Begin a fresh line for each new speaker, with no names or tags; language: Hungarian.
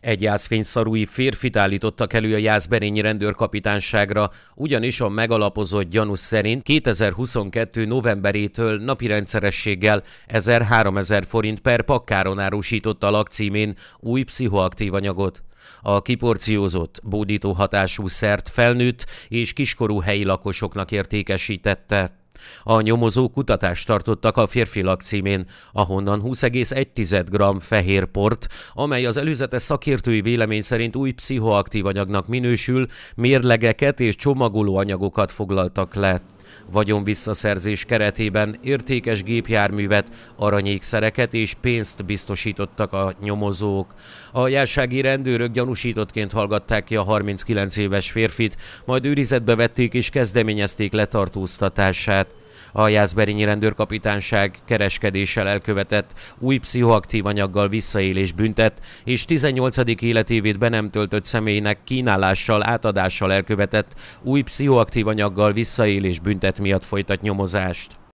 Egy jászfényszarúi férfit állítottak elő a Jászberényi rendőrkapitányságra, ugyanis a megalapozott gyanús szerint 2022. novemberétől napi rendszerességgel 1000-3000 forint per pakkáron árusított a lakcímén új pszichoaktív anyagot. A kiporciózott, bódító hatású szert felnőtt és kiskorú helyi lakosoknak értékesítette. A nyomozók kutatást tartottak a férfi lakcímén, ahonnan 20,1 g fehér port, amely az előzetes szakértői vélemény szerint új pszichoaktív anyagnak minősül, mérlegeket és anyagokat foglaltak le. Vagyonvisszaszerzés keretében értékes gépjárművet, aranyékszereket és pénzt biztosítottak a nyomozók. A jársági rendőrök gyanúsítottként hallgatták ki a 39 éves férfit, majd őrizetbe vették és kezdeményezték letartóztatását a Jászberényi rendőrkapitányság kereskedéssel elkövetett új pszichoaktív anyaggal visszaélés büntet, és 18. életévét be nem töltött személynek kínálással, átadással elkövetett új pszichoaktív anyaggal visszaélés büntet miatt folytat nyomozást.